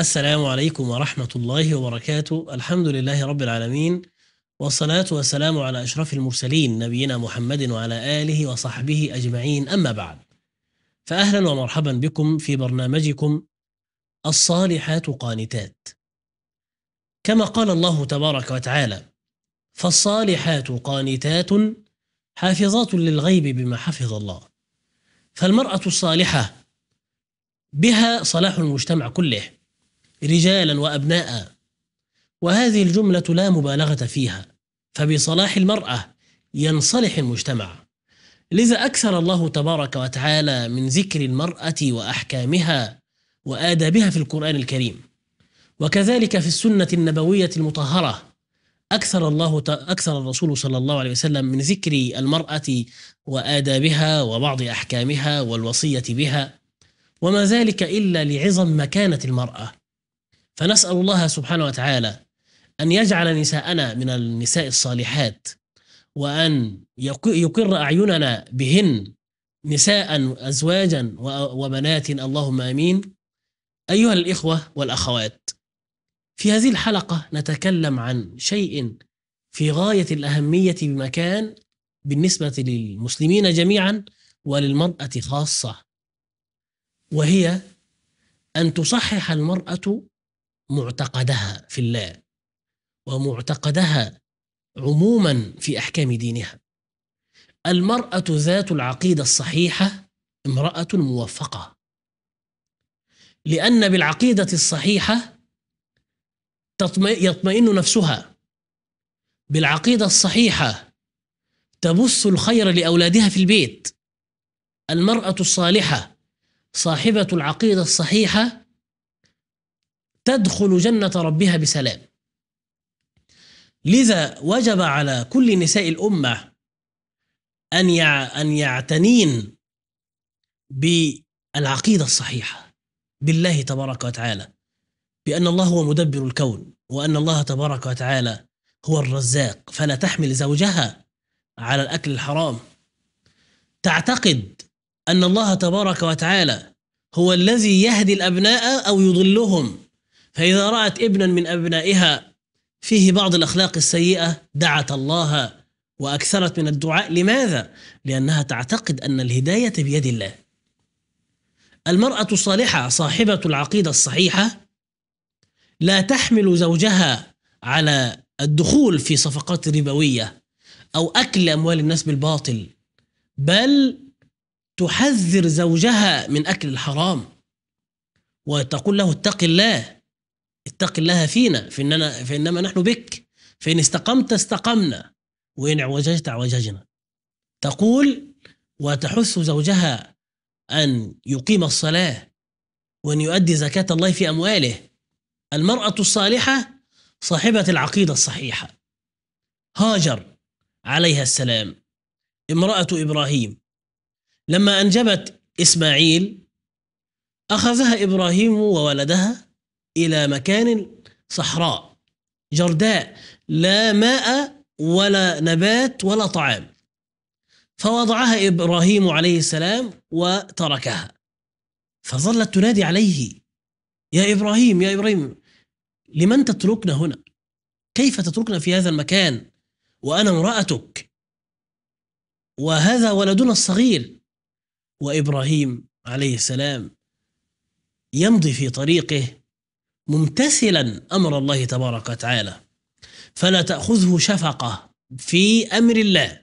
السلام عليكم ورحمة الله وبركاته الحمد لله رب العالمين والصلاة والسلام على أشرف المرسلين نبينا محمد وعلى آله وصحبه أجمعين أما بعد فأهلا ومرحبا بكم في برنامجكم الصالحات قانتات كما قال الله تبارك وتعالى فالصالحات قانتات حافظات للغيب بما حفظ الله فالمرأة الصالحة بها صلاح المجتمع كله رجالا وابناء وهذه الجمله لا مبالغه فيها فبصلاح المراه ينصلح المجتمع لذا اكثر الله تبارك وتعالى من ذكر المراه واحكامها وادابها في القران الكريم وكذلك في السنه النبويه المطهره أكثر الله أكثر الرسول صلى الله عليه وسلم من ذكر المرأة وآدابها وبعض أحكامها والوصية بها وما ذلك إلا لعظم مكانة المرأة فنسأل الله سبحانه وتعالى أن يجعل نساءنا من النساء الصالحات وأن يقر أعيننا بهن نساء أزواجا وبنات اللهم أمين أيها الإخوة والأخوات في هذه الحلقة نتكلم عن شيء في غاية الأهمية بمكان بالنسبة للمسلمين جميعا وللمرأة خاصة وهي أن تصحح المرأة معتقدها في الله ومعتقدها عموما في احكام دينها المراه ذات العقيده الصحيحه امراه موفقه لان بالعقيده الصحيحه يطمئن نفسها بالعقيده الصحيحه تبث الخير لاولادها في البيت المراه الصالحه صاحبه العقيده الصحيحه تدخل جنة ربها بسلام لذا وجب على كل نساء الأمة أن أن يعتنين بالعقيدة الصحيحة بالله تبارك وتعالى بأن الله هو مدبر الكون وأن الله تبارك وتعالى هو الرزاق فلا تحمل زوجها على الأكل الحرام تعتقد أن الله تبارك وتعالى هو الذي يهدي الأبناء أو يضلهم فإذا رأت ابنا من أبنائها فيه بعض الأخلاق السيئة دعت الله وأكثرت من الدعاء لماذا؟ لأنها تعتقد أن الهداية بيد الله المرأة الصالحة صاحبة العقيدة الصحيحة لا تحمل زوجها على الدخول في صفقات ربوية أو أكل أموال الناس بالباطل بل تحذر زوجها من أكل الحرام وتقول له اتق الله اتق الله فينا فإننا فإنما نحن بك فإن استقمت استقمنا وإن اعوججت اعوججنا تقول وتحث زوجها أن يقيم الصلاة وأن يؤدي زكاة الله في أمواله المرأة الصالحة صاحبة العقيدة الصحيحة هاجر عليها السلام امرأة إبراهيم لما أنجبت إسماعيل أخذها إبراهيم وولدها إلى مكان صحراء جرداء لا ماء ولا نبات ولا طعام فوضعها إبراهيم عليه السلام وتركها فظلت تنادي عليه يا إبراهيم يا إبراهيم لمن تتركنا هنا كيف تتركنا في هذا المكان وأنا امرأتك وهذا ولدنا الصغير وإبراهيم عليه السلام يمضي في طريقه ممتثلا امر الله تبارك وتعالى فلا تاخذه شفقه في امر الله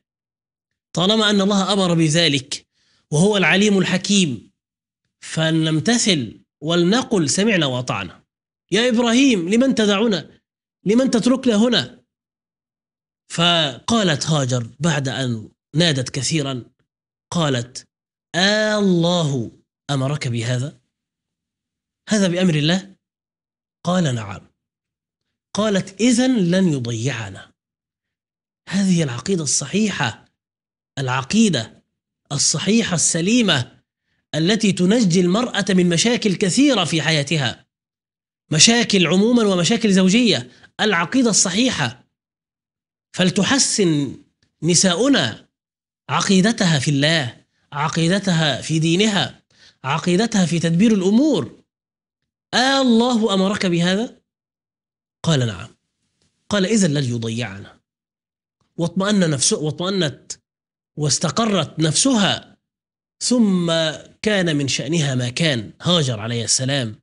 طالما ان الله امر بذلك وهو العليم الحكيم فلنمتثل ولنقل سمعنا واطعنا يا ابراهيم لمن تدعنا لمن تتركنا هنا فقالت هاجر بعد ان نادت كثيرا قالت آه الله امرك بهذا هذا بامر الله قال نعم قالت إذا لن يضيعنا هذه العقيدة الصحيحة العقيدة الصحيحة السليمة التي تنجي المرأة من مشاكل كثيرة في حياتها مشاكل عموما ومشاكل زوجية العقيدة الصحيحة فلتحسن نساؤنا عقيدتها في الله عقيدتها في دينها عقيدتها في تدبير الأمور آه الله أمرك بهذا؟ قال نعم قال إذا لن يضيعنا واطمأن نفسه واطمأنت واستقرت نفسها ثم كان من شأنها ما كان هاجر عليه السلام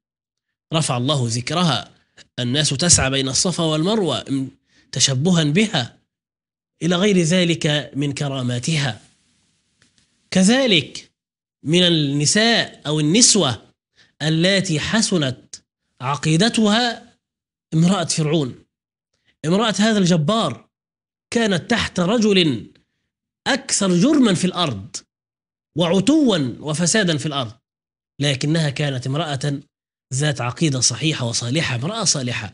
رفع الله ذكرها الناس تسعى بين الصفا والمروة تشبها بها إلى غير ذلك من كراماتها كذلك من النساء أو النسوة التي حسنت عقيدتها امرأة فرعون امرأة هذا الجبار كانت تحت رجل أكثر جرما في الأرض وعتوا وفسادا في الأرض لكنها كانت امرأة ذات عقيدة صحيحة وصالحة امرأة صالحة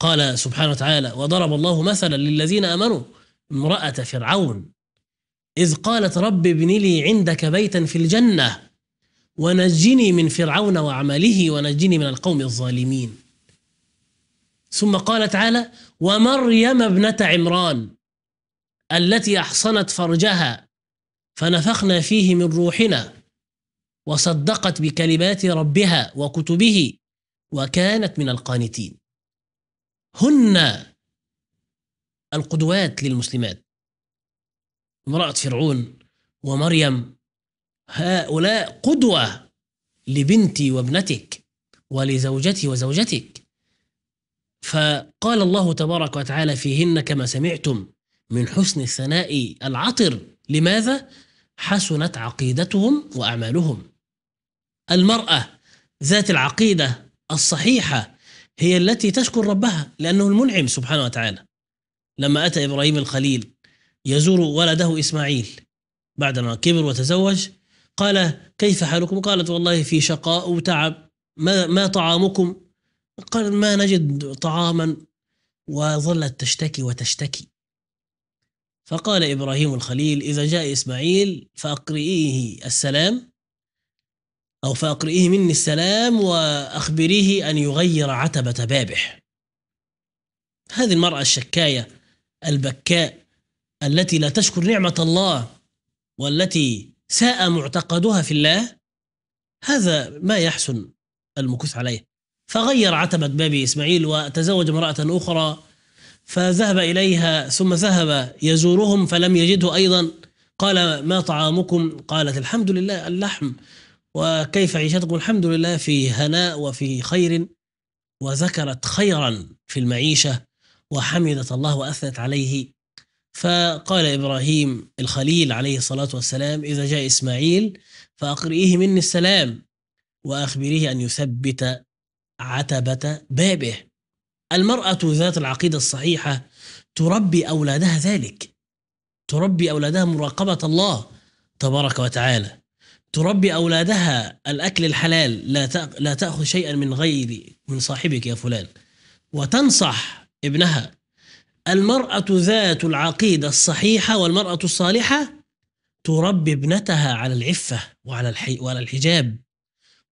قال سبحانه وتعالى وضرب الله مثلا للذين امنوا امراه فرعون اذ قالت رب ابن لي عندك بيتا في الجنه ونجني من فرعون وعمله ونجني من القوم الظالمين ثم قال تعالى ومريم ابنة عمران التي أحصنت فرجها فنفخنا فيه من روحنا وصدقت بكلمات ربها وكتبه وكانت من القانتين هن القدوات للمسلمات امرأة فرعون ومريم هؤلاء قدوة لبنتي وابنتك ولزوجتي وزوجتك فقال الله تبارك وتعالى فيهن كما سمعتم من حسن الثناء العطر لماذا؟ حسنت عقيدتهم وأعمالهم المرأة ذات العقيدة الصحيحة هي التي تشكر ربها لأنه المنعم سبحانه وتعالى لما أتى إبراهيم الخليل يزور ولده إسماعيل بعدما كبر وتزوج قال كيف حالكم قالت والله في شقاء وتعب ما, ما طعامكم قال ما نجد طعاما وظلت تشتكي وتشتكي فقال إبراهيم الخليل إذا جاء إسماعيل فأقرئيه السلام أو فأقرئيه مني السلام وأخبريه أن يغير عتبة بابه هذه المرأة الشكاية البكاء التي لا تشكر نعمة الله والتي ساء معتقدها في الله هذا ما يحسن المكوث عليه فغير عتبة بابي إسماعيل وتزوج امرأة أخرى فذهب إليها ثم ذهب يزورهم فلم يجده أيضا قال ما طعامكم قالت الحمد لله اللحم وكيف عيشتكم الحمد لله في هناء وفي خير وذكرت خيرا في المعيشة وحمدت الله وأثنت عليه فقال إبراهيم الخليل عليه الصلاة والسلام إذا جاء إسماعيل فأقرئه مني السلام وأخبريه أن يثبت عتبة بابه المرأة ذات العقيدة الصحيحة تربي أولادها ذلك تربي أولادها مراقبة الله تبارك وتعالى تربي أولادها الأكل الحلال لا لا تأخذ شيئا من غير من صاحبك يا فلان وتنصح ابنها المرأة ذات العقيدة الصحيحة والمرأة الصالحة تربي ابنتها على العفة وعلى الحي وعلى الحجاب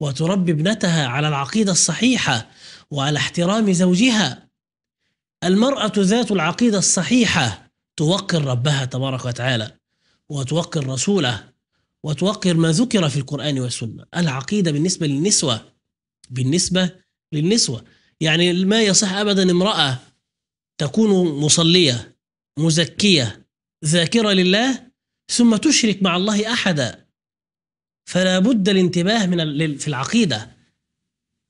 وتربي ابنتها على العقيدة الصحيحة وعلى احترام زوجها المرأة ذات العقيدة الصحيحة توقر ربها تبارك وتعالى وتوقر رسوله وتوقر ما ذكر في القرآن والسنة العقيدة بالنسبة للنسوة بالنسبة للنسوة يعني ما يصح أبدا امرأة تكون مصلية مزكية ذاكرة لله ثم تشرك مع الله أحدا فلا بد الانتباه من في العقيدة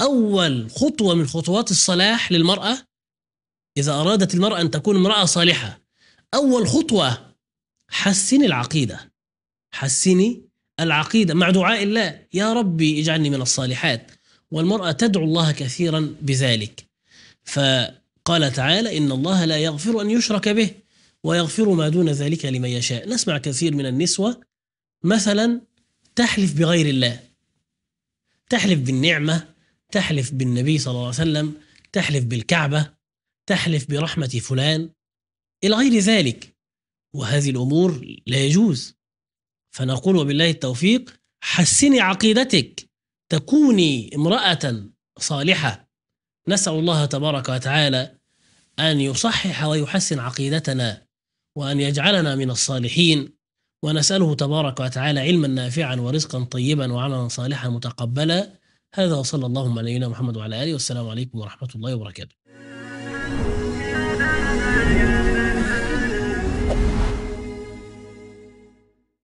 أول خطوة من خطوات الصلاح للمرأة إذا أرادت المرأة أن تكون امرأة صالحة أول خطوة حسني العقيدة حسني العقيدة مع دعاء الله يا ربي اجعلني من الصالحات والمرأة تدعو الله كثيرا بذلك ف قال تعالى إن الله لا يغفر أن يشرك به ويغفر ما دون ذلك لمن يشاء نسمع كثير من النسوة مثلا تحلف بغير الله تحلف بالنعمة تحلف بالنبي صلى الله عليه وسلم تحلف بالكعبة تحلف برحمة فلان إلى غير ذلك وهذه الأمور لا يجوز فنقول وبالله التوفيق حسني عقيدتك تكوني امرأة صالحة نسأل الله تبارك وتعالى أن يصحح ويحسن عقيدتنا وأن يجعلنا من الصالحين ونسأله تبارك وتعالى علما نافعا ورزقا طيبا وعملا صالحا متقبلا هذا وصلى اللهم على نبينا محمد وعلى آله والسلام عليكم ورحمة الله وبركاته